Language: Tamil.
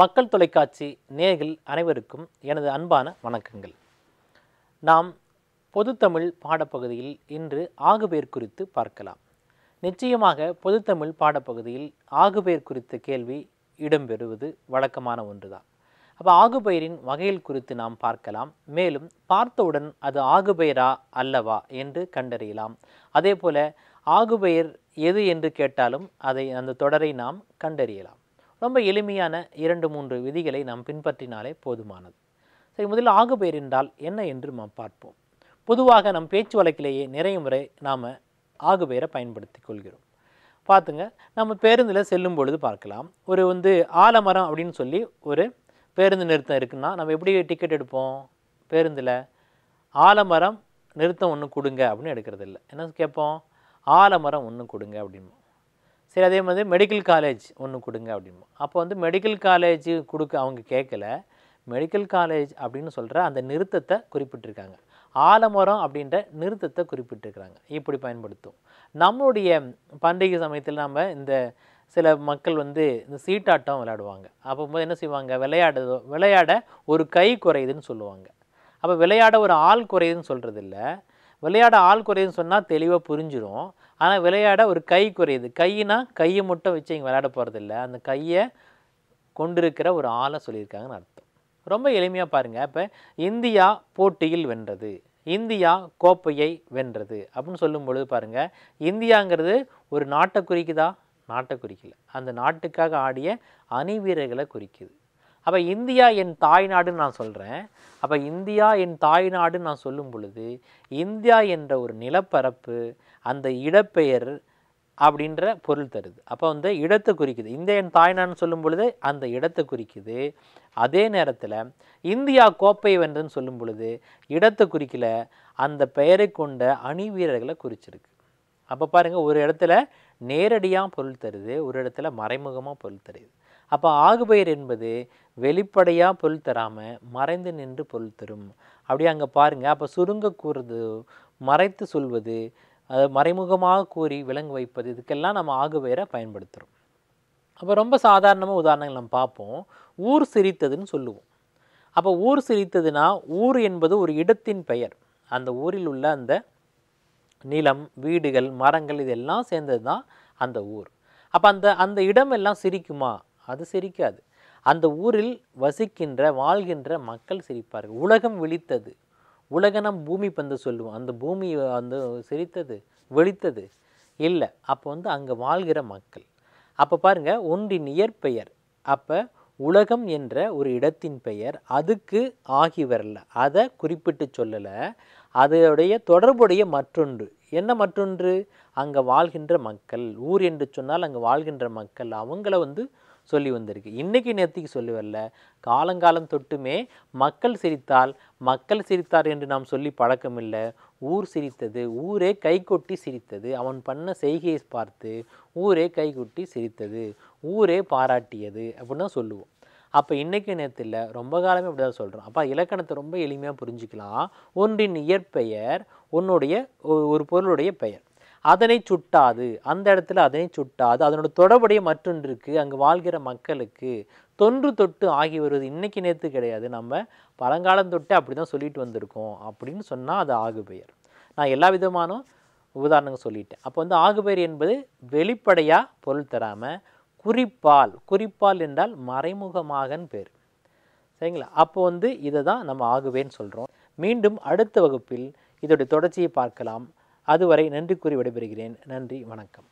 மக்கள் தொலைக்காட்சி நேர்கள் அனைவருக்கும் எனது அன்பான வணக்கங்கள் நாம் பொதுத்தமிழ் பாடப்பகுதியில் இன்று ஆகுபேர் குறித்து பார்க்கலாம் நிச்சயமாக பொதுத்தமிழ் பாடப்பகுதியில் ஆகுபேர் குறித்த கேள்வி இடம்பெறுவது வழக்கமான ஒன்றுதான் அப்போ ஆகுபெயரின் வகையில் குறித்து நாம் பார்க்கலாம் மேலும் பார்த்தவுடன் அது ஆகுபெயரா அல்லவா என்று கண்டறியலாம் அதே போல ஆகுபெயர் எது என்று கேட்டாலும் அதை அந்த தொடரை நாம் கண்டறியலாம் ரொம்ப எளிமையான இரண்டு மூன்று விதிகளை நாம் பின்பற்றினாலே போதுமானது சரி முதலில் ஆகுபெயர் என்றால் என்ன என்று நாம் பார்ப்போம் பொதுவாக நம் பேச்சு வழக்கிலேயே நிறைய முறை நாம் ஆகுபெயரை பயன்படுத்தி கொள்கிறோம் பார்த்துங்க நம்ம பேருந்தில் செல்லும் பொழுது பார்க்கலாம் ஒரு வந்து ஆலமரம் அப்படின்னு சொல்லி ஒரு பேருந்து நிறுத்தம் இருக்குன்னா நம்ம எப்படி டிக்கெட் எடுப்போம் பேருந்தில் ஆலமரம் நிறுத்தம் ஒன்று கொடுங்க அப்படின்னு எடுக்கிறது இல்லை என்ன கேட்போம் ஆலமரம் ஒன்று கொடுங்க அப்படின்போம் சரி அதே மாதிரி மெடிக்கல் காலேஜ் ஒன்று கொடுங்க அப்படின்போம் அப்போ வந்து மெடிக்கல் காலேஜ் கொடுக்க அவங்க கேட்கல மெடிக்கல் காலேஜ் அப்படின்னு சொல்கிற அந்த நிறுத்தத்தை குறிப்பிட்டிருக்காங்க ஆலமரம் அப்படின்ற நிறுத்தத்தை குறிப்பிட்டிருக்கிறாங்க இப்படி பயன்படுத்தும் நம்மளுடைய பண்டிகை சமயத்தில் நம்ம இந்த சில மக்கள் வந்து இந்த சீட்டாட்டம் விளையாடுவாங்க அப்போ போது என்ன செய்வாங்க விளையாட விளையாட ஒரு கை குறையுதுன்னு சொல்லுவாங்க அப்போ விளையாட ஒரு ஆள் குறையுதுன்னு சொல்கிறது இல்லை விளையாட ஆள் குறையுதுன்னு சொன்னால் தெளிவாக புரிஞ்சிடும் ஆனால் விளையாட ஒரு கை குறையுது கையினா கையை மட்டும் வச்சு இங்கே விளையாட போகிறதில்ல அந்த கையை கொண்டிருக்கிற ஒரு ஆளை சொல்லியிருக்காங்கன்னு அர்த்தம் ரொம்ப எளிமையாக பாருங்கள் இப்போ இந்தியா போட்டியில் வென்றது இந்தியா கோப்பையை வென்றது அப்படின்னு சொல்லும் பொழுது பாருங்கள் இந்தியாங்கிறது ஒரு நாட்டை குறிக்குதா நாட்டை குறிக்கல அந்த நாட்டுக்காக ஆடிய அணி வீரர்களை குறிக்குது அப்போ இந்தியா என் தாய் நாடுன்னு நான் சொல்கிறேன் அப்போ இந்தியா என் தாய் நாடுன்னு நான் சொல்லும் பொழுது இந்தியா என்ற ஒரு நிலப்பரப்பு அந்த இடப்பெயர் அப்படின்ற பொருள் தருது அப்போ வந்து இடத்தை குறிக்குது இந்திய என் தாய்னான்னு சொல்லும் பொழுது அந்த இடத்தை குறிக்குது அதே நேரத்தில் இந்தியா கோப்பை வென்றுன்னு சொல்லும் பொழுது இடத்தை குறிக்கல அந்த பெயரை கொண்ட அணி வீரர்களை குறிச்சிருக்கு அப்போ பாருங்கள் ஒரு இடத்துல நேரடியாக பொருள் தருது ஒரு இடத்துல மறைமுகமாக பொருள் தருது அப்போ ஆகுபெயர் என்பது வெளிப்படையாக பொருள் தராமல் மறைந்து நின்று பொருள் தரும் அப்படியே அங்கே பாருங்கள் அப்போ சுருங்க கூறுறது மறைத்து சொல்வது அதை மறைமுகமாக கூறி விலங்கு வைப்பது இதுக்கெல்லாம் நம்ம ஆகு வேற பயன்படுத்துகிறோம் அப்போ ரொம்ப சாதாரணமாக உதாரணங்கள் நம்ம பார்ப்போம் ஊர் சிரித்ததுன்னு சொல்லுவோம் அப்போ ஊர் சிரித்ததுன்னா ஊர் என்பது ஒரு இடத்தின் பெயர் அந்த ஊரில் உள்ள அந்த நிலம் வீடுகள் மரங்கள் இதெல்லாம் சேர்ந்தது தான் அந்த ஊர் அப்போ அந்த அந்த இடம் எல்லாம் சிரிக்குமா அது சிரிக்காது அந்த ஊரில் வசிக்கின்ற வாழ்கின்ற மக்கள் சிரிப்பார்கள் உலகம் விழித்தது உலக பூமி பந்து சொல்லுவோம் அந்த பூமி அந்த சிரித்தது வெளித்தது இல்லை அப்போ வந்து அங்கே வாழ்கிற மக்கள் அப்போ பாருங்கள் ஒன்றின் இயற்பெயர் அப்போ உலகம் என்ற ஒரு இடத்தின் பெயர் அதுக்கு ஆகி வரல அதை குறிப்பிட்டு சொல்லலை அதனுடைய தொடர்புடைய மற்றொன்று என்ன மற்றொன்று அங்கே வாழ்கின்ற மக்கள் ஊர் என்று சொன்னால் அங்கே வாழ்கின்ற மக்கள் அவங்கள வந்து சொல்லி வந்திருக்கு இன்றைக்கி நேரத்துக்கு சொல்லி வரல காலங்காலம் தொட்டுமே மக்கள் சிரித்தால் மக்கள் சிரித்தார் என்று நாம் சொல்லி பழக்கமில்லை ஊர் சிரித்தது ஊரே கைகொட்டி சிரித்தது அவன் பண்ண செய்கையை பார்த்து ஊரே கைகொட்டி சிரித்தது ஊரே பாராட்டியது அப்படின்னா சொல்லுவோம் அப்போ இன்றைக்கு நேரத்தில் ரொம்ப காலமே அப்படி தான் சொல்கிறோம் அப்போ இலக்கணத்தை ரொம்ப எளிமையாக புரிஞ்சுக்கலாம் ஒன்றின் இயற்பெயர் உன்னுடைய ஒரு பொருளுடைய பெயர் அதனை சுட்டாது அந்த இடத்துல அதனை சுட்டாது அதனோட தொடர்புடைய மற்றொன்றுக்கு அங்கே வாழ்கிற மக்களுக்கு தொன்று தொட்டு ஆகி வருவது இன்றைக்கி நேற்று கிடையாது நம்ம பழங்காலம் தொட்டு அப்படி தான் சொல்லிட்டு வந்திருக்கோம் அப்படின்னு சொன்னால் அது ஆகு பெயர் நான் எல்லா விதமான உதாரணங்கள் சொல்லிட்டேன் அப்போ வந்து ஆகுபெயர் என்பது வெளிப்படையாக பொருள் தராமல் குறிப்பால் குறிப்பால் என்றால் மறைமுகமாகன்னு பேர் சரிங்களா அப்போ வந்து இதை தான் நம்ம ஆகுவேன்னு சொல்கிறோம் மீண்டும் அடுத்த வகுப்பில் இதோடைய தொடர்ச்சியை பார்க்கலாம் அதுவரை நன்றி கூறி விடைபெறுகிறேன் நன்றி வணக்கம்